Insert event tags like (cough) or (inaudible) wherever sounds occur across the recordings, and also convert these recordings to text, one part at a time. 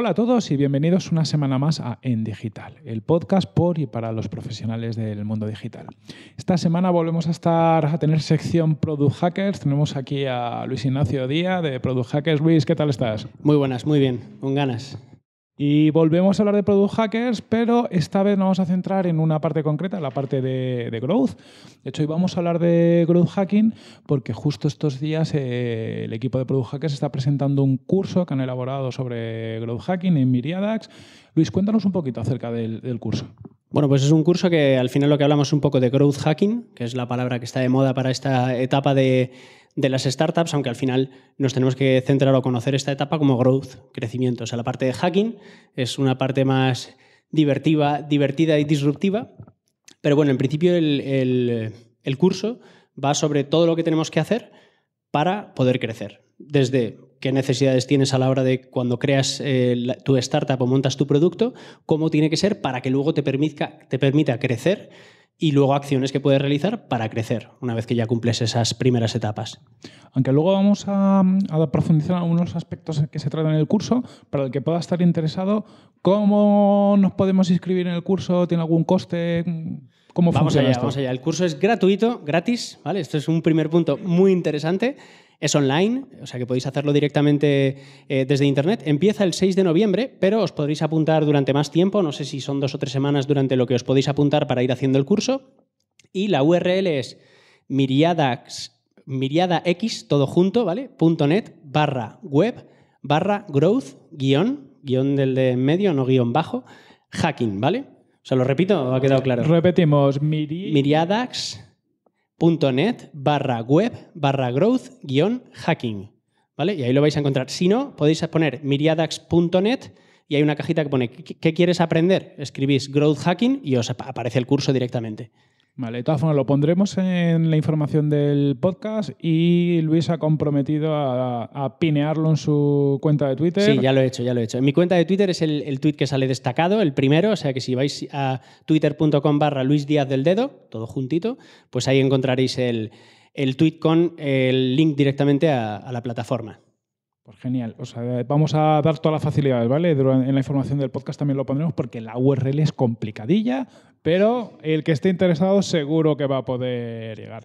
Hola a todos y bienvenidos una semana más a En Digital, el podcast por y para los profesionales del mundo digital. Esta semana volvemos a estar a tener sección Product Hackers. Tenemos aquí a Luis Ignacio Díaz de Product Hackers. Luis, ¿qué tal estás? Muy buenas, muy bien, con ganas. Y volvemos a hablar de Product Hackers, pero esta vez nos vamos a centrar en una parte concreta, la parte de, Growth. De hecho, hoy vamos a hablar de Growth Hacking porque justo estos días eh, el equipo de Product Hackers está presentando un curso que han elaborado sobre Growth Hacking en Miriadax. Luis, cuéntanos un poquito acerca del, del curso. Bueno, pues es un curso que al final lo que hablamos es un poco de growth hacking, que es la palabra que está de moda para esta etapa de, de las startups, aunque al final nos tenemos que centrar o conocer esta etapa como growth, crecimiento. O sea, la parte de hacking es una parte más divertida, divertida y disruptiva. Pero bueno, en principio el, curso va sobre todo lo que tenemos que hacer para poder crecer. Desde qué necesidades tienes a la hora de cuando creas eh, tu startup o montas tu producto, cómo tiene que ser para que luego te, permita, te permita crecer y luego acciones que puedes realizar para crecer una vez que ya cumples esas primeras etapas. Aunque luego vamos a, profundizar en algunos aspectos que se tratan en el curso, para el que pueda estar interesado, ¿cómo nos podemos inscribir en el curso? ¿Tiene algún coste? ¿Cómo funciona esto? Vamos allá, el curso es gratuito, gratis, ¿vale? Esto es un primer punto muy interesante. Es online, o sea que podéis hacerlo directamente eh, desde Internet. Empieza el 6 de noviembre, pero os podréis apuntar durante más tiempo, no sé si son dos o tres semanas durante lo que os podéis apuntar para ir haciendo el curso. Y la URL es miriadax, miriadax todo junto, ¿vale? .net barra web barra growth guión, guión del de medio, no guión bajo, hacking, ¿vale? O sea, lo repito, ha quedado claro? Repetimos, miriadax .net barra web barra growth guión hacking. ¿Vale? Y ahí lo vais a encontrar. Si no, podéis poner miriadax.net y hay una cajita que pone ¿qué quieres aprender? Escribís growth hacking y os aparece el curso directamente. Vale, de todas formas, lo pondremos en la información del podcast y Luis ha comprometido a, pinearlo en su cuenta de Twitter. Sí, ya lo he hecho, ya lo he hecho. En mi cuenta de Twitter es el, el tweet que sale destacado, el primero, o sea que si vais a twitter.com barra Luis Díaz del Dedo, todo juntito, pues ahí encontraréis el, el tweet con el link directamente a la plataforma. Pues genial. vamos a dar todas las facilidades, ¿vale? En la información del podcast también lo pondremos porque la URL es complicadilla, pero el que esté interesado seguro que va a poder llegar.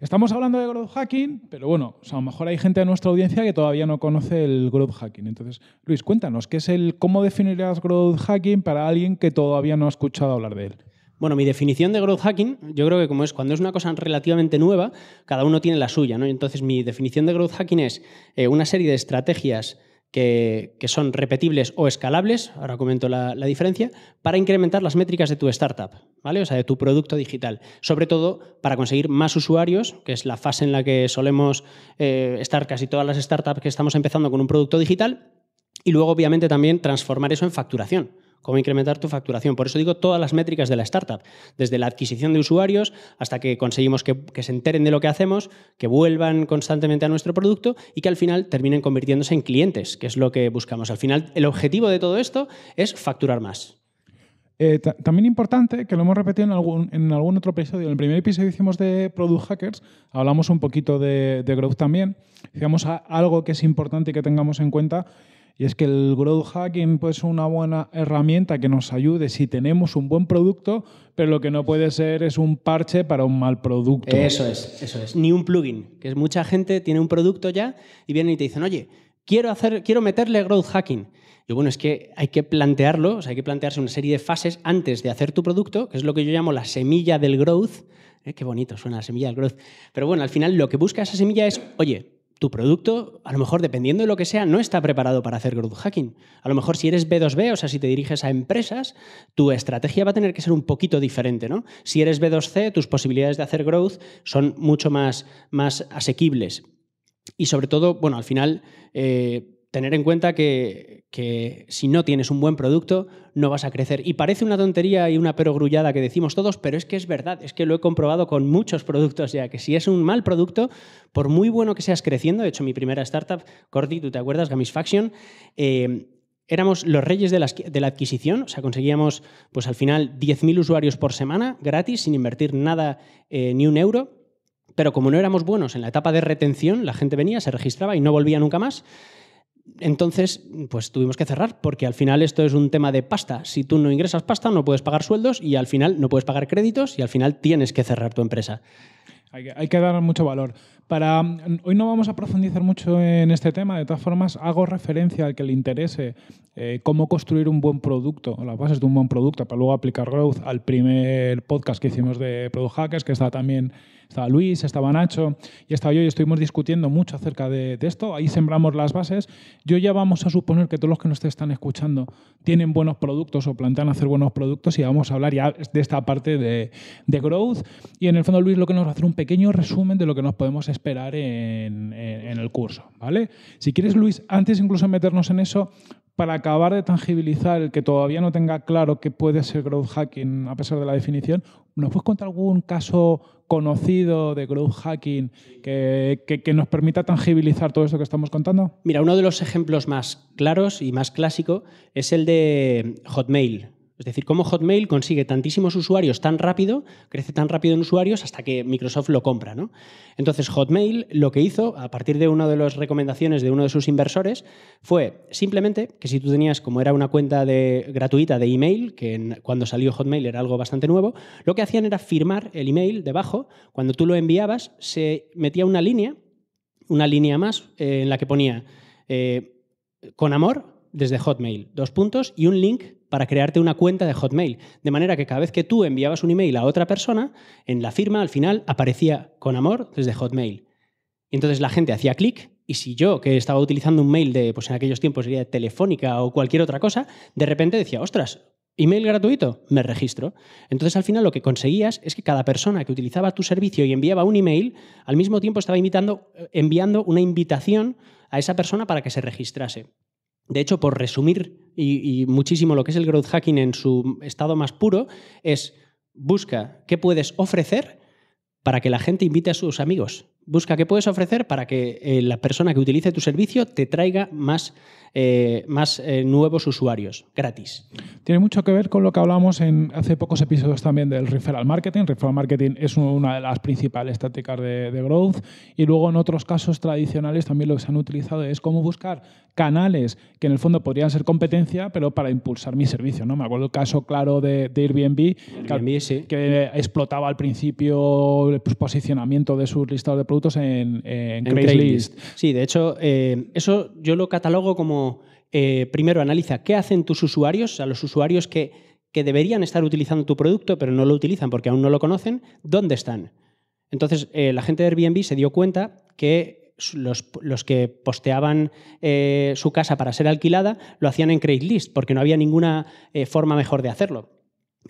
Estamos hablando de growth hacking, pero bueno, a lo mejor hay gente de nuestra audiencia que todavía no conoce el growth hacking. Entonces, Luis, cuéntanos, ¿qué es el cómo definirías growth hacking para alguien que todavía no ha escuchado hablar de él? Bueno, mi definición de growth hacking, yo creo que como es cuando es una cosa relativamente nueva, cada uno tiene la suya, ¿no? Entonces, mi definición de growth hacking es eh, una serie de estrategias que, son repetibles o escalables, ahora comento la, diferencia, para incrementar las métricas de tu startup, ¿vale? O sea, de tu producto digital. Sobre todo para conseguir más usuarios, que es la fase en la que solemos eh, estar casi todas las startups que estamos empezando con un producto digital, y luego, obviamente, también transformar eso en facturación cómo incrementar tu facturación. Por eso digo todas las métricas de la startup, desde la adquisición de usuarios hasta que conseguimos que, se enteren de lo que hacemos, que vuelvan constantemente a nuestro producto y que al final terminen convirtiéndose en clientes, que es lo que buscamos. Al final, el objetivo de todo esto es facturar más. Eh, también importante, que lo hemos repetido en algún, otro episodio, en el primer episodio hicimos de Product Hackers, hablamos un poquito de, growth también, hicimos algo que es importante que tengamos en cuenta y es que el growth hacking es pues, una buena herramienta que nos ayude si tenemos un buen producto, pero lo que no puede ser es un parche para un mal producto. Eso es, eso es. Ni un plugin, que es mucha gente tiene un producto ya y vienen y te dicen, oye, quiero, hacer, quiero meterle growth hacking. Y bueno, es que hay que plantearlo, hay que plantearse una serie de fases antes de hacer tu producto, que es lo que yo llamo la semilla del growth. Eh, qué bonito suena la semilla del growth. Pero bueno, al final lo que busca esa semilla es, oye, tu producto, a lo mejor dependiendo de lo que sea, no está preparado para hacer growth hacking. A lo mejor si eres B2B, o sea, si te diriges a empresas, tu estrategia va a tener que ser un poquito diferente, ¿no? Si eres B2C, tus posibilidades de hacer growth son mucho más, más asequibles. Y sobre todo, bueno, al final... Eh, tener en cuenta que, si no tienes un buen producto, no vas a crecer. Y parece una tontería y una perogrullada que decimos todos, pero es que es verdad, es que lo he comprobado con muchos productos ya, que si es un mal producto, por muy bueno que seas creciendo, de hecho mi primera startup, Corti, tú te acuerdas, Gamisfaction, eh, éramos los reyes de la, adquisición, o sea, conseguíamos pues al final 10.000 usuarios por semana gratis, sin invertir nada eh, ni un euro. Pero como no éramos buenos en la etapa de retención, la gente venía, se registraba y no volvía nunca más. Entonces, pues tuvimos que cerrar, porque al final esto es un tema de pasta. Si tú no ingresas pasta, no puedes pagar sueldos y al final no puedes pagar créditos y al final tienes que cerrar tu empresa. Hay que, dar mucho valor. Para, hoy no vamos a profundizar mucho en este tema, de todas formas hago referencia al que le interese eh, cómo construir un buen producto, las bases de un buen producto, para luego aplicar growth al primer podcast que hicimos de Product Hackers, que está también estaba Luis, estaba Nacho y estaba yo y estuvimos discutiendo mucho acerca de, esto, ahí sembramos las bases. Yo ya vamos a suponer que todos los que nos están escuchando tienen buenos productos o plantean hacer buenos productos y vamos a hablar ya de esta parte de, growth y en el fondo Luis lo que nos va a hacer un pequeño resumen de lo que nos podemos esperar en, el curso, ¿vale? Si quieres, Luis, antes incluso de meternos en eso, para acabar de tangibilizar el que todavía no tenga claro qué puede ser growth hacking a pesar de la definición, ¿nos puedes contar algún caso conocido de growth hacking que, que, nos permita tangibilizar todo esto que estamos contando? Mira, uno de los ejemplos más claros y más clásico es el de Hotmail. Es decir, cómo Hotmail consigue tantísimos usuarios tan rápido, crece tan rápido en usuarios hasta que Microsoft lo compra. Entonces, Hotmail lo que hizo, a partir de una de las recomendaciones de uno de sus inversores, fue simplemente que si tú tenías, como era una cuenta de, gratuita de email, que cuando salió Hotmail era algo bastante nuevo, lo que hacían era firmar el email debajo. Cuando tú lo enviabas, se metía una línea, una línea más, eh, en la que ponía eh, con amor desde Hotmail, dos puntos y un link para crearte una cuenta de Hotmail. De manera que cada vez que tú enviabas un email a otra persona, en la firma al final aparecía con amor desde Hotmail. Y entonces la gente hacía clic y si yo, que estaba utilizando un mail de, pues en aquellos tiempos sería telefónica o cualquier otra cosa, de repente decía, ostras, email gratuito, me registro. Entonces al final lo que conseguías es que cada persona que utilizaba tu servicio y enviaba un email, al mismo tiempo estaba invitando, eh, enviando una invitación a esa persona para que se registrase. De hecho, por resumir y, muchísimo lo que es el growth hacking en su estado más puro, es busca qué puedes ofrecer para que la gente invite a sus amigos. Busca qué puedes ofrecer para que eh, la persona que utilice tu servicio te traiga más, eh, más eh, nuevos usuarios gratis. Tiene mucho que ver con lo que hablamos en hace pocos episodios también del referral marketing. Referral marketing es una de las principales tácticas de, growth y luego en otros casos tradicionales también lo que se han utilizado es cómo buscar canales que en el fondo podrían ser competencia, pero para impulsar mi servicio. ¿no? Me acuerdo el caso claro de, Airbnb, que, que, explotaba al principio el posicionamiento de sus listados de productos en, Craigslist. Sí, de hecho, eh, eso yo lo catalogo como, eh, primero, analiza qué hacen tus usuarios, a los usuarios que, deberían estar utilizando tu producto, pero no lo utilizan porque aún no lo conocen, ¿dónde están? Entonces, eh, la gente de Airbnb se dio cuenta que los, que posteaban su casa para ser alquilada lo hacían en Craigslist, porque no había ninguna forma mejor de hacerlo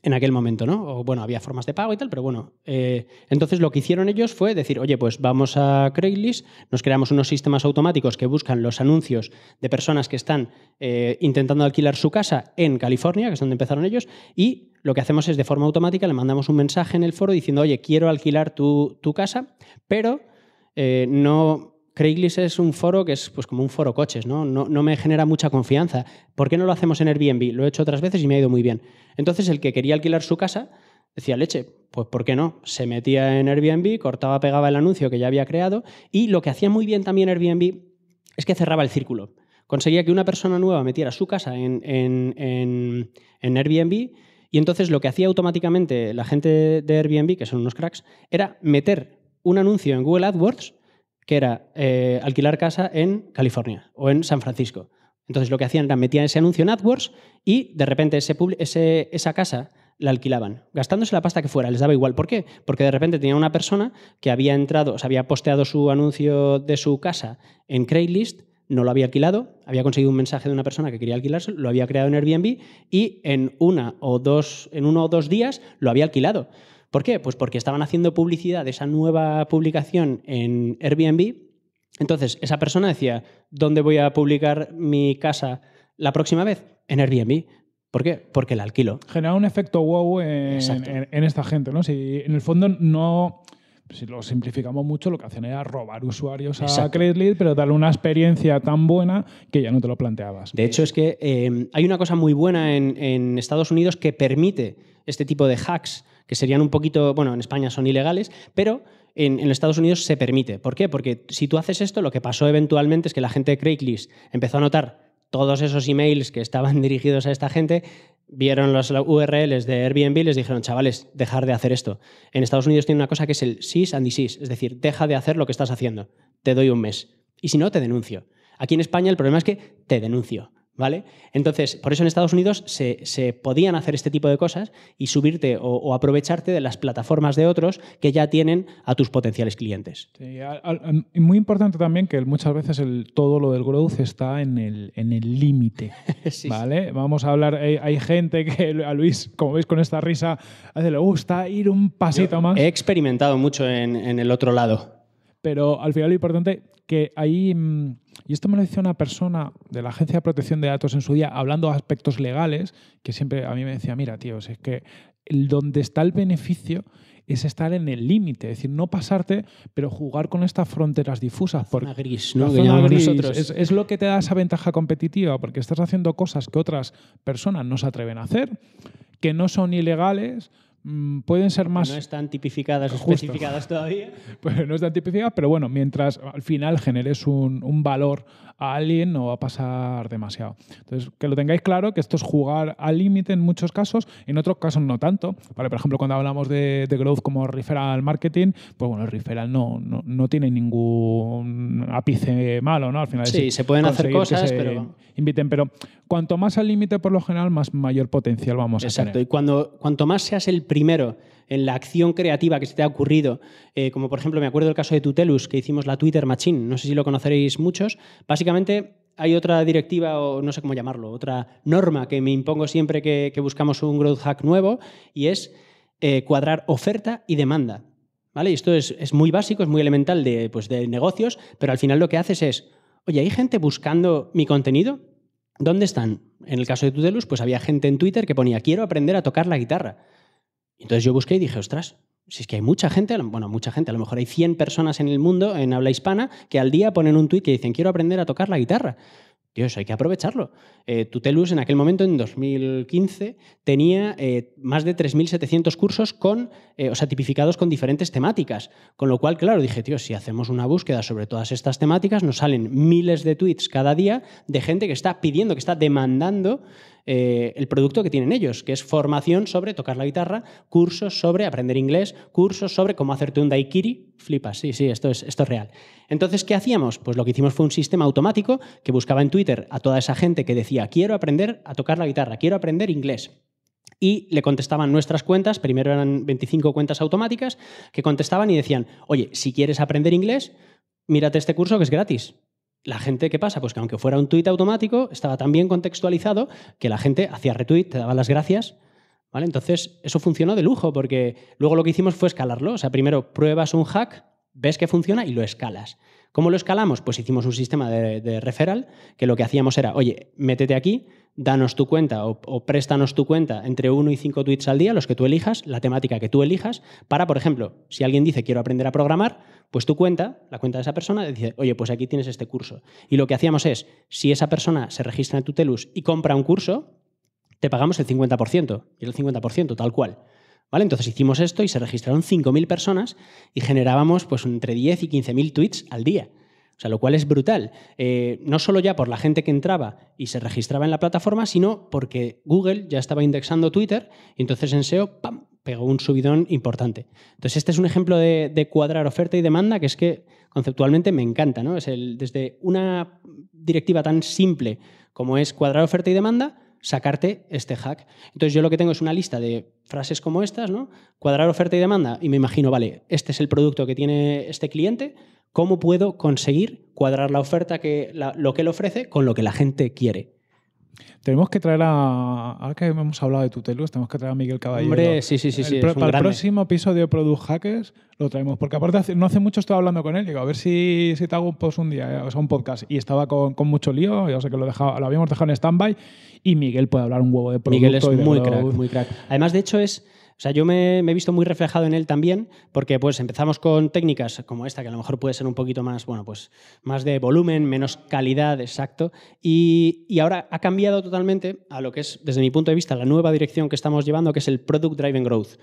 en aquel momento, ¿no? O bueno, había formas de pago y tal, pero bueno. Eh, entonces lo que hicieron ellos fue decir, oye, pues vamos a Craigslist, nos creamos unos sistemas automáticos que buscan los anuncios de personas que están eh, intentando alquilar su casa en California, que es donde empezaron ellos, y lo que hacemos es de forma automática le mandamos un mensaje en el foro diciendo, oye, quiero alquilar tu, casa, pero eh, no Craigslist es un foro que es pues, como un foro coches, ¿no? ¿no? me genera mucha confianza. ¿Por qué no lo hacemos en Airbnb? Lo he hecho otras veces y me ha ido muy bien. Entonces el que quería alquilar su casa decía, leche, pues ¿por qué no? Se metía en Airbnb, cortaba, pegaba el anuncio que ya había creado y lo que hacía muy bien también Airbnb es que cerraba el círculo. Conseguía que una persona nueva metiera su casa en, en, en Airbnb y entonces lo que hacía automáticamente la gente de Airbnb, que son unos cracks, era meter un anuncio en Google AdWords que era eh, alquilar casa en California o en San Francisco. Entonces lo que hacían era metían ese anuncio en AdWords y de repente ese, esa casa la alquilaban, gastándose la pasta que fuera, les daba igual. ¿Por qué? Porque de repente tenía una persona que había entrado, se había posteado su anuncio de su casa en Craigslist, no lo había alquilado, había conseguido un mensaje de una persona que quería alquilarse, lo había creado en Airbnb y en, una o dos, en uno o dos días lo había alquilado. ¿Por qué? Pues porque estaban haciendo publicidad de esa nueva publicación en Airbnb. Entonces, esa persona decía, ¿dónde voy a publicar mi casa la próxima vez? En Airbnb. ¿Por qué? Porque la alquilo. Genera un efecto wow en, esta gente, ¿no? Si en el fondo no si lo simplificamos mucho, lo que hacían era robar usuarios a Craigslist, pero darle una experiencia tan buena que ya no te lo planteabas. De hecho, es que eh, hay una cosa muy buena en Estados Unidos que permite este tipo de hacks que serían un poquito, bueno, en España son ilegales, pero en, Estados Unidos se permite. ¿Por qué? Porque si tú haces esto, lo que pasó eventualmente es que la gente de Craigslist empezó a notar todos esos emails que estaban (laughs) dirigidos a esta gente, vieron los URLs de Airbnb y les dijeron, chavales, dejar de hacer esto. En Estados Unidos tiene una cosa que es el cease and desist, es decir, deja de hacer lo que estás haciendo, te doy un mes. Y si no, te denuncio. Aquí en España el problema es que te denuncio. ¿Vale? Entonces, por eso en Estados Unidos se, podían hacer este tipo de cosas y subirte o, aprovecharte de las plataformas de otros que ya tienen a tus potenciales clientes. muy importante también que muchas veces todo lo del growth está en el límite. (laughs) ¿vale? Vamos a hablar, hay, gente que (laughs) a Luis, como veis con esta risa, le gusta uh, ir un pasito más. He experimentado mucho en el otro lado. Pero al final lo importante que ahí, mm, y esto me lo decía una persona de la Agencia de Protección de Datos en su día, hablando de aspectos legales, que siempre a mí me decía, mira, tío, es que donde está el beneficio es estar en el límite, es decir, no pasarte, pero jugar con estas fronteras difusas. Porque gris, ¿no? es, lo que te da esa ventaja competitiva, porque estás haciendo cosas que otras personas no se atreven a hacer, que no son ilegales, Mm, pueden ser más... No están tipificadas o (laughs) especificadas todavía. (laughs) Pues no están tipificadas, pero bueno, mientras al final generes un, valor a alguien no va a pasar demasiado. Entonces, que lo tengáis claro, que esto es jugar al límite en muchos casos, en otros casos no tanto. por ejemplo, cuando hablamos de, growth como referral marketing, pues bueno, el referral no, no, tiene ningún ápice malo, ¿no? Al final sí, se pueden hacer cosas, pero... Inviten, pero Cuanto más al límite, por lo general, más mayor potencial vamos a tener. Exacto. Y cuando, cuanto más seas el primero en la acción creativa que se te ha ocurrido, eh, como por ejemplo me acuerdo del caso de Tutelus, que hicimos la Twitter Machine, no sé si lo conoceréis muchos, básicamente hay otra directiva o no sé cómo llamarlo, otra norma que me impongo siempre que, buscamos un growth hack nuevo y es eh, cuadrar oferta y demanda. ¿Vale? Y esto es, muy básico, es muy elemental de, pues, de negocios, pero al final lo que haces es, oye, ¿hay gente buscando mi contenido? ¿Dónde están? En el caso de Tutelus, pues había gente en Twitter que ponía, quiero aprender a tocar la guitarra. Entonces yo busqué y dije, ostras, si es que hay mucha gente, bueno, mucha gente, a lo mejor hay 100 personas en el mundo en habla hispana que al día ponen un tweet que dicen, quiero aprender a tocar la guitarra. Dios, hay que aprovecharlo. Eh, Tutelus en aquel momento, en 2015, tenía eh, más de 3.700 cursos con, eh, tipificados con diferentes temáticas. Con lo cual, claro, dije, tío, si hacemos una búsqueda sobre todas estas temáticas, nos salen miles de tweets cada día de gente que está pidiendo, que está demandando eh, el producto que tienen ellos, que es formación sobre tocar la guitarra, cursos sobre aprender inglés, cursos sobre cómo hacerte un daikiri. Flipas, sí, sí, esto es, esto es real. Entonces, ¿qué hacíamos? Pues lo que hicimos fue un sistema automático que buscaba en Twitter a toda esa gente que decía, quiero aprender a tocar la guitarra, quiero aprender inglés y le contestaban nuestras cuentas, primero eran 25 cuentas automáticas, que contestaban y decían, oye, si quieres aprender inglés, mírate este curso que es gratis la gente, ¿qué pasa? Pues que aunque fuera un tweet automático, estaba tan bien contextualizado que la gente hacía retweet, te daba las gracias. ¿vale? Entonces, eso funcionó de lujo, porque luego lo que hicimos fue escalarlo. O sea, primero pruebas un hack, ves que funciona y lo escalas. ¿Cómo lo escalamos? Pues hicimos un sistema de, referral que lo que hacíamos era, oye, métete aquí, danos tu cuenta o, o préstanos tu cuenta entre uno y cinco tweets al día, los que tú elijas, la temática que tú elijas, para, por ejemplo, si alguien dice quiero aprender a programar, pues tu cuenta, la cuenta de esa persona, dice, oye, pues aquí tienes este curso. Y lo que hacíamos es, si esa persona se registra en Tutelus y compra un curso, te pagamos el 50%, y el 50%, tal cual. ¿Vale? Entonces hicimos esto y se registraron 5.000 personas y generábamos pues, entre 10 y 15.000 tweets al día. O sea, lo cual es brutal. Eh, no solo ya por la gente que entraba y se registraba en la plataforma, sino porque Google ya estaba indexando Twitter y entonces en SEO ¡pam! pegó un subidón importante. Entonces, este es un ejemplo de, cuadrar oferta y demanda que es que conceptualmente me encanta. ¿no? Es el, desde una directiva tan simple como es cuadrar oferta y demanda, sacarte este hack. Entonces, yo lo que tengo es una lista de frases como estas, ¿no? Cuadrar oferta y demanda. Y me imagino, vale, este es el producto que tiene este cliente, ¿cómo puedo conseguir cuadrar la oferta, que lo que él ofrece con lo que la gente quiere? Tenemos que traer a. Ahora que hemos hablado de Tutelus, tenemos que traer a Miguel Caballero. Hombre, sí, sí, sí. para el próximo episodio de Product Hackers lo traemos. Porque aparte, no hace mucho estaba hablando con él. Digo, a ver si, si te hago un post un día, eh, o sea, un podcast. Y estaba con, mucho lío, yo sé que lo, dejaba, lo habíamos dejado en stand-by. Y Miguel puede hablar un huevo de producto. Miguel es muy, muy crack. Además, de hecho, es o sea, yo me, he visto muy reflejado en él también, porque pues empezamos con técnicas como esta, que a lo mejor puede ser un poquito más, bueno, pues más de volumen, menos calidad, exacto, y, y ahora ha cambiado totalmente a lo que es, desde mi punto de vista, la nueva dirección que estamos llevando, que es el Product Driven Growth,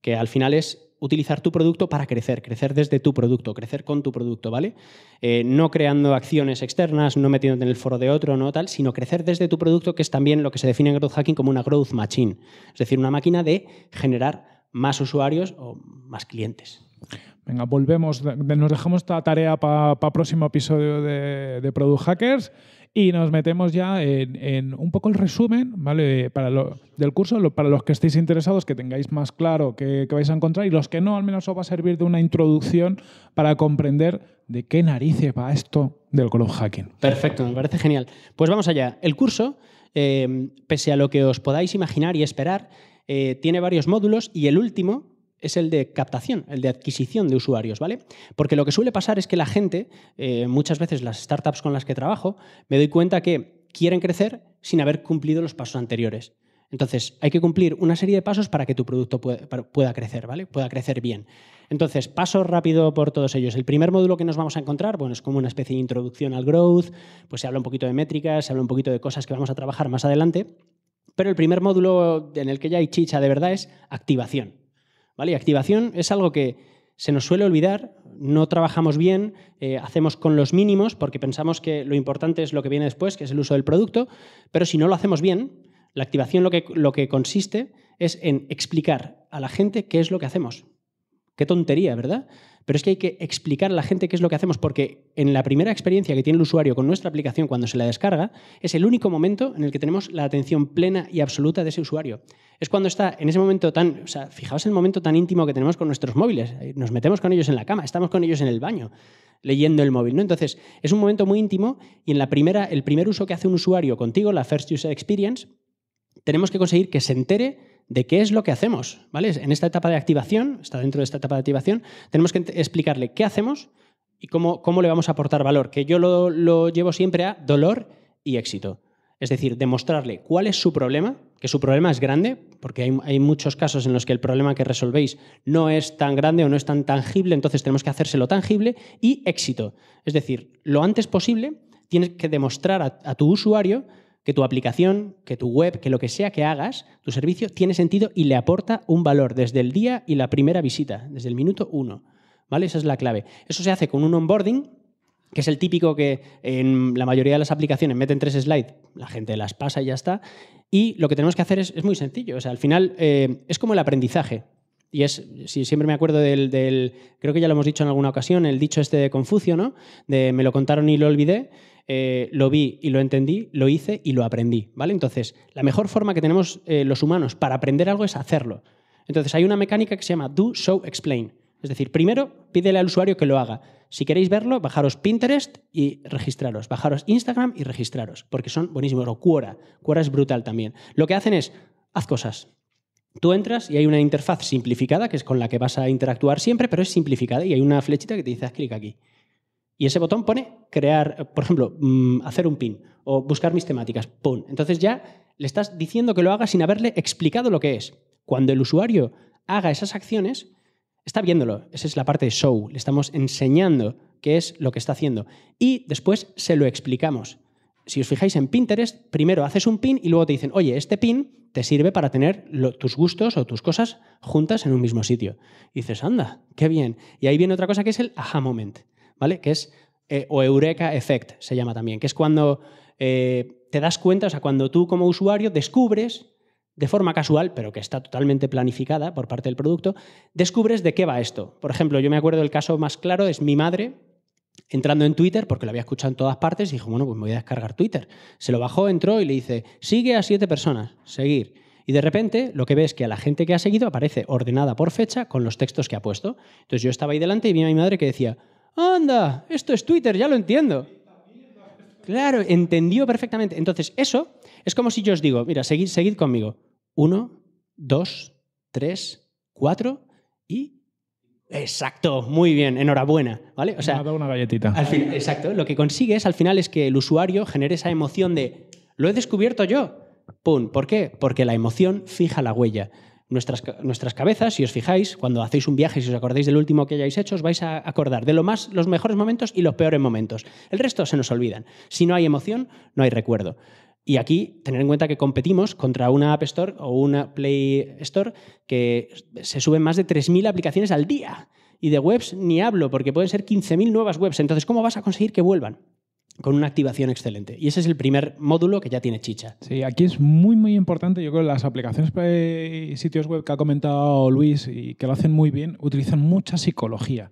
que al final es utilizar tu producto para crecer, crecer desde tu producto, crecer con tu producto, ¿vale? Eh, no creando acciones externas, no metiéndote en el foro de otro, no tal, sino crecer desde tu producto, que es también lo que se define en growth hacking como una growth machine, es decir, una máquina de generar más usuarios o más clientes. Venga, volvemos, nos dejamos esta tarea para el próximo episodio de Product Hackers. Y nos metemos ya en, un poco el resumen ¿vale? para del curso, para los que estéis interesados, que tengáis más claro qué, vais a encontrar y los que no, al menos os va a servir de una introducción para comprender de qué narices va esto del cloud hacking. Perfecto, me parece genial. Pues vamos allá. El curso, eh, pese a lo que os podáis imaginar y esperar, eh, tiene varios módulos y el último es el de captación, el de adquisición de usuarios, ¿vale? Porque lo que suele pasar es que la gente, eh, muchas veces las startups con las que trabajo, me doy cuenta que quieren crecer sin haber cumplido los pasos anteriores. Entonces, hay que cumplir una serie de pasos para que tu producto pueda, crecer, ¿vale? Pueda crecer bien. Entonces, paso rápido por todos ellos. El primer módulo que nos vamos a encontrar, bueno, es como una especie de introducción al growth, pues se habla un poquito de métricas, se habla un poquito de cosas que vamos a trabajar más adelante. Pero el primer módulo en el que ya hay chicha de verdad es activación activación es algo que se nos suele olvidar, no trabajamos bien, eh, hacemos con los mínimos porque pensamos que lo importante es lo que viene después, que es el uso del producto, pero si no lo hacemos bien, la activación lo que, lo que consiste es en explicar a la gente qué es lo que hacemos. Qué tontería, ¿verdad? Pero es que hay que explicar a la gente qué es lo que hacemos, porque en la primera experiencia que tiene el usuario con nuestra aplicación cuando se la descarga, es el único momento en el que tenemos la atención plena y absoluta de ese usuario es cuando está en ese momento tan, o sea, fijaos el momento tan íntimo que tenemos con nuestros móviles, nos metemos con ellos en la cama, estamos con ellos en el baño leyendo el móvil, ¿no? Entonces, es un momento muy íntimo y en la primera, el primer uso que hace un usuario contigo, la first user experience, tenemos que conseguir que se entere de qué es lo que hacemos, ¿vale? En esta etapa de activación, está dentro de esta etapa de activación, tenemos que explicarle qué hacemos y cómo, cómo le vamos a aportar valor, que yo lo, lo llevo siempre a dolor y éxito. Es decir, demostrarle cuál es su problema, que su problema es grande, porque hay, muchos casos en los que el problema que resolvéis no es tan grande o no es tan tangible, entonces tenemos que hacérselo tangible y éxito. Es decir, lo antes posible tienes que demostrar a, tu usuario que tu aplicación, que tu web, que lo que sea que hagas, tu servicio tiene sentido y le aporta un valor desde el día y la primera visita, desde el minuto uno. ¿Vale? Esa es la clave. Eso se hace con un onboarding que es el típico que en la mayoría de las aplicaciones meten tres slides, la gente las pasa y ya está, y lo que tenemos que hacer es, muy sencillo. O al final eh, es como el aprendizaje. Y es, si siempre me acuerdo del, creo que ya lo hemos dicho en alguna ocasión, el dicho este de Confucio, ¿no? De me lo contaron y lo olvidé, eh, lo vi y lo entendí, lo hice y lo aprendí, ¿vale? Entonces, la mejor forma que tenemos eh, los humanos para aprender algo es hacerlo. Entonces, hay una mecánica que se llama do, show, explain. Es decir, primero pídele al usuario que lo haga. Si queréis verlo, bajaros Pinterest y registraros. Bajaros Instagram y registraros, porque son buenísimos. O Quora. Quora es brutal también. Lo que hacen es, haz cosas. Tú entras y hay una interfaz simplificada, que es con la que vas a interactuar siempre, pero es simplificada y hay una flechita que te dice haz clic aquí. Y ese botón pone crear, por ejemplo, mm, hacer un pin o buscar mis temáticas. ¡Pum! Entonces ya le estás diciendo que lo haga sin haberle explicado lo que es. Cuando el usuario haga esas acciones, está viéndolo. Esa es la parte de show. Le estamos enseñando qué es lo que está haciendo. Y después se lo explicamos. Si os fijáis en Pinterest, primero haces un pin y luego te dicen, oye, este pin te sirve para tener tus gustos o tus cosas juntas en un mismo sitio. Y dices, anda, qué bien. Y ahí viene otra cosa que es el aha moment, ¿vale? Que es, eh, o eureka effect se llama también, que es cuando eh, te das cuenta, o sea, cuando tú como usuario descubres de forma casual, pero que está totalmente planificada por parte del producto, descubres de qué va esto. Por ejemplo, yo me acuerdo del caso más claro es mi madre entrando en Twitter, porque lo había escuchado en todas partes, y dijo, bueno, pues me voy a descargar Twitter. Se lo bajó, entró y le dice, sigue a siete personas, seguir. Y de repente lo que ves es que a la gente que ha seguido aparece ordenada por fecha con los textos que ha puesto. Entonces yo estaba ahí delante y vi a mi madre que decía, anda, esto es Twitter, ya lo entiendo. Claro, entendió perfectamente. Entonces eso es como si yo os digo, mira, seguid conmigo. 1, 2, 3, cuatro y... Exacto, muy bien, enhorabuena, ¿vale? O sea, una galletita. exacto, lo que consigues al final es que el usuario genere esa emoción de lo he descubierto yo. Pum, ¿por qué? Porque la emoción fija la huella. Nuestras, nuestras, cabezas, si os fijáis, cuando hacéis un viaje, si os acordáis del último que hayáis hecho, os vais a acordar de lo más, los mejores momentos y los peores momentos. El resto se nos olvidan. Si no hay emoción, no hay recuerdo. Y aquí tener en cuenta que competimos contra una App Store o una Play Store que se suben más de 3.000 aplicaciones al día. Y de webs ni hablo, porque pueden ser 15.000 nuevas webs. Entonces, ¿cómo vas a conseguir que vuelvan? con una activación excelente. Y ese es el primer módulo que ya tiene chicha. Sí, aquí es muy, muy importante. Yo creo que las aplicaciones y eh, sitios web que ha comentado Luis y que lo hacen muy bien, utilizan mucha psicología.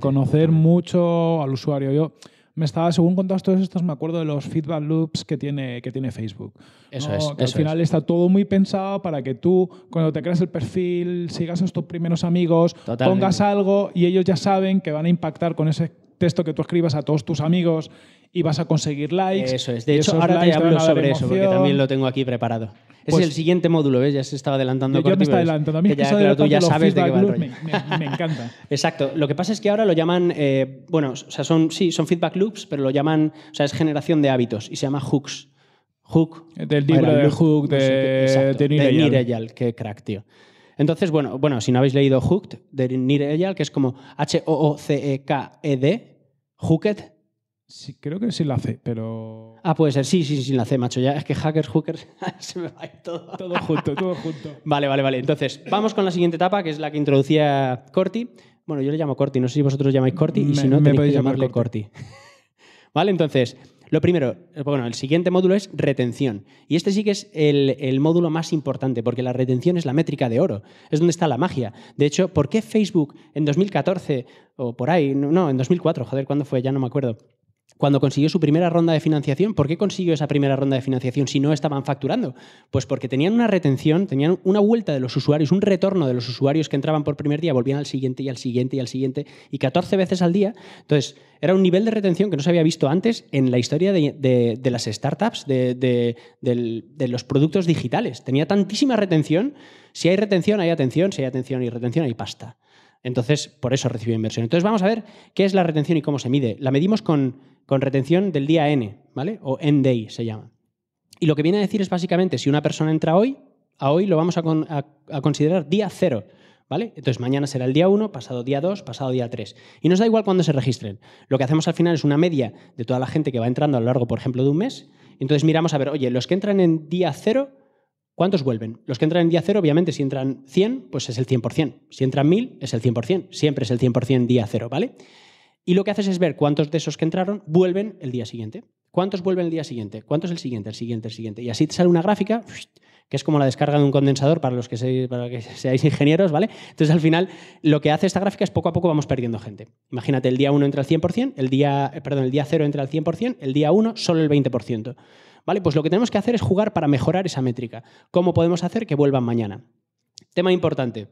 conocer mucho al usuario. Yo me estaba, según contabas todos estos, me acuerdo de los feedback loops que tiene, que tiene Facebook. Eso es. al final está todo muy pensado para que tú, cuando te creas el perfil, sigas a tus primeros amigos, pongas algo y ellos ya saben que van a impactar con ese texto que tú escribas a todos tus amigos y vas a conseguir likes. Eso es. De hecho, ahora te hablo sobre eso, porque también lo tengo aquí preparado es pues el siguiente módulo, ¿ves? Ya se estaba adelantando. Yo, yo me está adelantando. A mí ya, tú sabes de qué va el rollo. Me, encanta. (laughs) Exacto. Lo que pasa es que ahora lo llaman, eh, bueno, o sea, son, sí, son feedback loops, pero lo llaman, o sea, es generación de hábitos y se llama hooks. Hook. Del libro de Hook, de, qué crack, tío. Entonces, bueno, bueno, si no habéis leído Hooked, de Nireyal, que es como H-O-O-C-E-K-E-D, Hooked, creo que sí la C, pero. Ah, puede ser, sí, sí, sí, la C, macho. Ya es que hackers, hookers, (laughs) se me va todo. Todo junto, todo junto. (laughs) Vale, vale, vale. Entonces, vamos con la siguiente etapa, que es la que introducía Corti. Bueno, yo le llamo Corti, no sé si vosotros llamáis Corti, y si no, te que llamar Corti. Corti. (laughs) vale, entonces, lo primero, eh, bueno, el siguiente módulo es retención. Y este sí que es el, el, módulo más importante, porque la retención es la métrica de oro, es donde está la magia. De hecho, ¿por qué Facebook en 2014 o por ahí, no, en 2004, joder, ¿cuándo fue? Ya no me acuerdo cuando consiguió su primera ronda de financiación, ¿por qué consiguió esa primera ronda de financiación si no estaban facturando? Pues porque tenían una retención, tenían una vuelta de los usuarios, un retorno de los usuarios que entraban por primer día, volvían al siguiente y al siguiente y al siguiente, y 14 veces al día. Entonces, era un nivel de retención que no se había visto antes en la historia de, las startups, de, de los productos digitales. Tenía tantísima retención. Si hay retención, hay atención. Si hay atención y retención, hay pasta. Entonces, por eso recibió inversión. Entonces, vamos a ver qué es la retención y cómo se mide. La medimos con, retención del día N, ¿vale? O N-Day se llama. Y lo que viene a decir es básicamente, si una persona entra hoy, a hoy lo vamos a, considerar día cero. ¿Vale? Entonces mañana será el día 1, pasado día 2, pasado día 3. Y nos da igual cuándo se registren. Lo que hacemos al final es una media de toda la gente que va entrando a lo largo, por ejemplo, de un mes. Entonces miramos a ver, oye, los que entran en día 0, ¿Cuántos vuelven? Los que entran en día cero, obviamente, si entran 100, pues es el 100%. Si entran 1000, es el 100%. Siempre es el 100% día cero, ¿vale? Y lo que haces es ver cuántos de esos que entraron vuelven el día siguiente. ¿Cuántos vuelven el día siguiente? ¿Cuántos el siguiente? El siguiente, el siguiente. Y así te sale una gráfica que es como la descarga de un condensador para los que, (laughs) seáis, ingenieros, ¿vale? Entonces, al final, lo que hace esta gráfica es poco a poco vamos perdiendo gente. Imagínate, el día 1 entra el 100%, el día, eh, perdón, el día 0 entra el 100%, el día 1 solo el 20%. ¿Vale? Pues lo que tenemos que hacer es jugar para mejorar esa métrica. ¿Cómo podemos hacer que vuelvan mañana? Tema importante.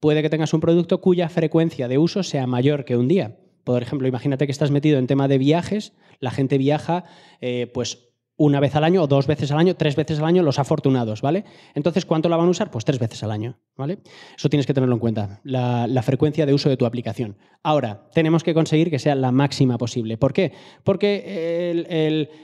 Puede que tengas un producto cuya frecuencia de uso sea mayor que un día. Por ejemplo, imagínate que estás metido en tema de viajes, la gente viaja eh, pues una vez al año, o dos veces al año, tres veces al año, los afortunados, ¿vale? Entonces, ¿cuánto la van a usar? Pues tres veces al año. Eso tienes que tenerlo en cuenta, la, frecuencia de uso de tu aplicación. Ahora, tenemos que conseguir que sea la máxima posible. ¿Por qué? Porque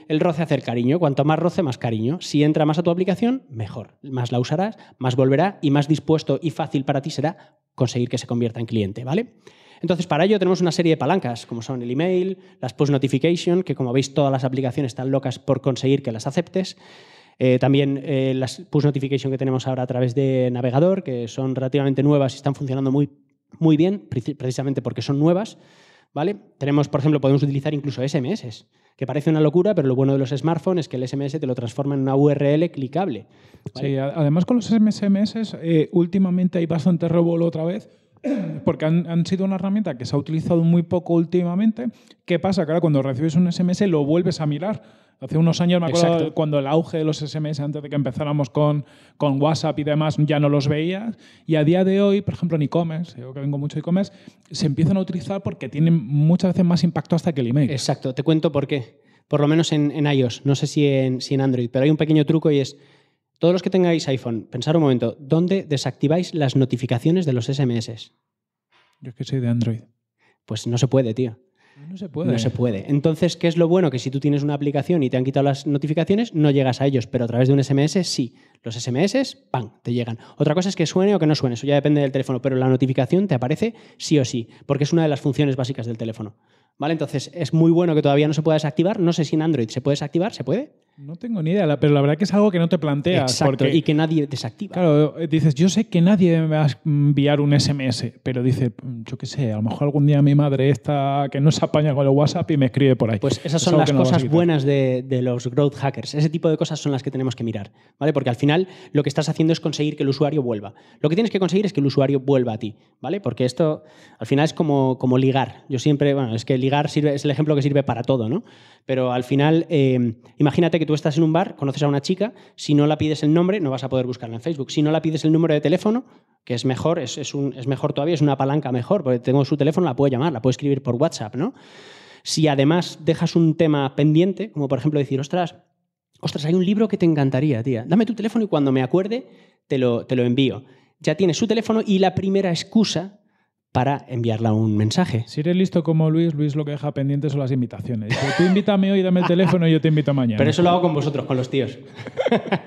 el, roce hace cariño. Cuanto más roce, más cariño. Si entra más a tu aplicación, mejor. Más la usarás, más volverá y más dispuesto y fácil para ti será conseguir que se convierta en cliente, ¿vale? Entonces, para ello tenemos una serie de palancas, como son el email, las push notification, que como veis todas las aplicaciones están locas por conseguir que las aceptes, eh, también eh, las push notification que tenemos ahora a través de navegador, que son relativamente nuevas y están funcionando muy, muy bien, precisamente porque son nuevas. ¿Vale? Tenemos, por ejemplo, podemos utilizar incluso SMS, que parece una locura, pero lo bueno de los smartphones es que el SMS te lo transforma en una URL clicable. Sí, además con los SMS, eh, últimamente hay bastante revuelo otra vez (clears throat) porque han, sido una herramienta que se ha utilizado muy poco últimamente. ¿Qué pasa? Claro, cuando recibes un SMS lo vuelves a mirar. Hace unos años me acuerdo cuando el auge de los SMS, antes de que empezáramos con, con WhatsApp y demás, ya no los veías. Y a día de hoy, por ejemplo, en e-commerce, yo que vengo mucho de e-commerce, se empiezan a utilizar porque tienen muchas veces más impacto hasta que el email. Exacto, te cuento por qué. Por lo menos en, en iOS, no sé si en, si en Android, pero hay un pequeño truco y es todos los que tengáis iPhone, pensad un momento, ¿dónde desactiváis las notificaciones de los SMS? Yo es que soy de Android. Pues no se puede, tío. No se puede. No se puede. Entonces, ¿qué es lo bueno? Que si tú tienes una aplicación y te han quitado las notificaciones, no llegas a ellos, pero a través de un SMS sí. Los SMS, ¡pam!, te llegan. Otra cosa es que suene o que no suene, eso ya depende del teléfono, pero la notificación te aparece sí o sí, porque es una de las funciones básicas del teléfono. ¿Vale? Entonces, es muy bueno que todavía no se pueda desactivar. No sé si en Android se puede desactivar, ¿se puede? No tengo ni idea, pero la verdad que es algo que no te planteas. y que nadie desactiva. Claro, eh, dices, yo sé que nadie me va a enviar un SMS, pero dice, mm, yo qué sé, a lo mejor algún día mi madre está que no se apaña con el WhatsApp y me escribe por ahí. Pues esas son las cosas buenas de, los growth hackers. Ese tipo de cosas son las que tenemos que mirar, ¿vale? Porque al final lo que estás haciendo es conseguir que el usuario vuelva. Lo que tienes que conseguir es que el usuario vuelva a ti, ¿vale? Porque esto al final es como, como ligar. Yo siempre, bueno, es que ligar sirve, es el ejemplo que sirve para todo, ¿no? Pero al final, eh, imagínate que tú estás en un bar, conoces a una chica, si no la pides el nombre, no vas a poder buscarla en Facebook. Si no la pides el número de teléfono, que es mejor, es, un, es mejor todavía, es una palanca mejor, porque tengo su teléfono, la puedo llamar, la puedo escribir por WhatsApp, ¿no? Si además dejas un tema pendiente, como por ejemplo decir, ostras, ostras, hay un libro que te encantaría, tía, dame tu teléfono y cuando me acuerde te te lo envío. Ya tienes su teléfono y la primera excusa para enviarle un mensaje. Si eres listo como Luis, Luis lo que deja pendiente son las invitaciones. tú invítame hoy, dame el teléfono y yo te invito mañana. Pero eso lo hago con vosotros, con los tíos. (laughs)